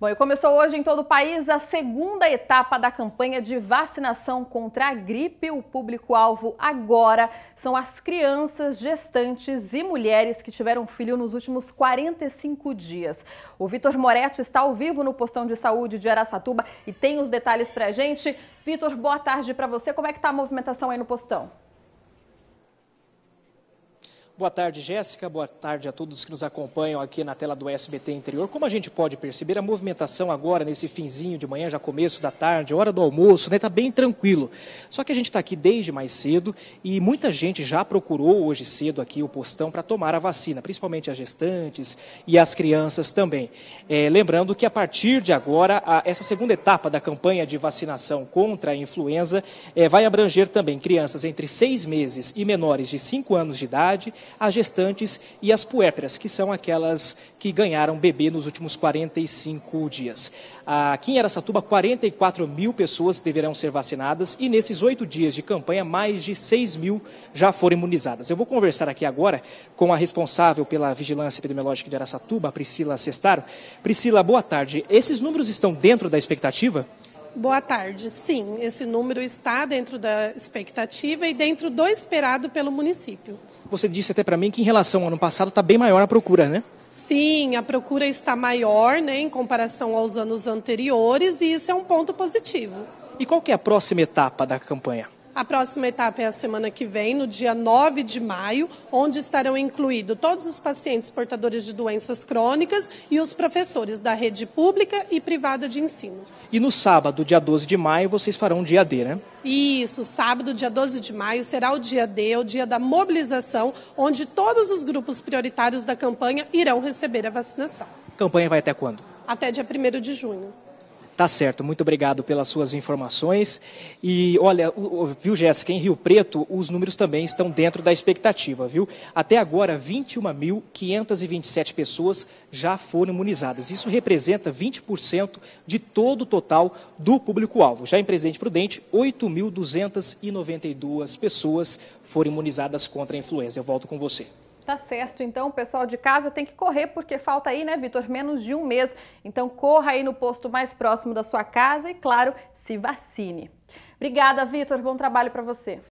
Bom, e começou hoje em todo o país a segunda etapa da campanha de vacinação contra a gripe. O público-alvo agora são as crianças, gestantes e mulheres que tiveram filho nos últimos 45 dias. O Vitor Moretti está ao vivo no postão de saúde de Aracatuba e tem os detalhes para gente. Vitor, boa tarde para você. Como é que está a movimentação aí no postão? Boa tarde, Jéssica. Boa tarde a todos que nos acompanham aqui na tela do SBT Interior. Como a gente pode perceber, a movimentação agora, nesse finzinho de manhã, já começo da tarde, hora do almoço, né? Tá bem tranquilo. Só que a gente está aqui desde mais cedo e muita gente já procurou hoje cedo aqui o postão para tomar a vacina, principalmente as gestantes e as crianças também. É, lembrando que a partir de agora, a, essa segunda etapa da campanha de vacinação contra a influenza é, vai abranger também crianças entre seis meses e menores de cinco anos de idade as gestantes e as puérperas, que são aquelas que ganharam bebê nos últimos 45 dias. Aqui em Aracatuba, 44 mil pessoas deverão ser vacinadas e nesses oito dias de campanha, mais de 6 mil já foram imunizadas. Eu vou conversar aqui agora com a responsável pela vigilância epidemiológica de Aracatuba, Priscila Sestaro. Priscila, boa tarde. Esses números estão dentro da expectativa? Boa tarde. Sim, esse número está dentro da expectativa e dentro do esperado pelo município. Você disse até para mim que em relação ao ano passado está bem maior a procura, né? Sim, a procura está maior né, em comparação aos anos anteriores e isso é um ponto positivo. E qual que é a próxima etapa da campanha? A próxima etapa é a semana que vem, no dia 9 de maio, onde estarão incluídos todos os pacientes portadores de doenças crônicas e os professores da rede pública e privada de ensino. E no sábado, dia 12 de maio, vocês farão um dia D, né? Isso, sábado, dia 12 de maio, será o dia D, o dia da mobilização, onde todos os grupos prioritários da campanha irão receber a vacinação. A campanha vai até quando? Até dia 1 de junho. Tá certo, muito obrigado pelas suas informações. E olha, viu, Jéssica, em Rio Preto, os números também estão dentro da expectativa, viu? Até agora, 21.527 pessoas já foram imunizadas. Isso representa 20% de todo o total do público-alvo. Já em Presidente Prudente, 8.292 pessoas foram imunizadas contra a influenza. Eu volto com você. Tá certo, então o pessoal de casa tem que correr porque falta aí, né, Vitor, menos de um mês. Então corra aí no posto mais próximo da sua casa e, claro, se vacine. Obrigada, Vitor, bom trabalho para você.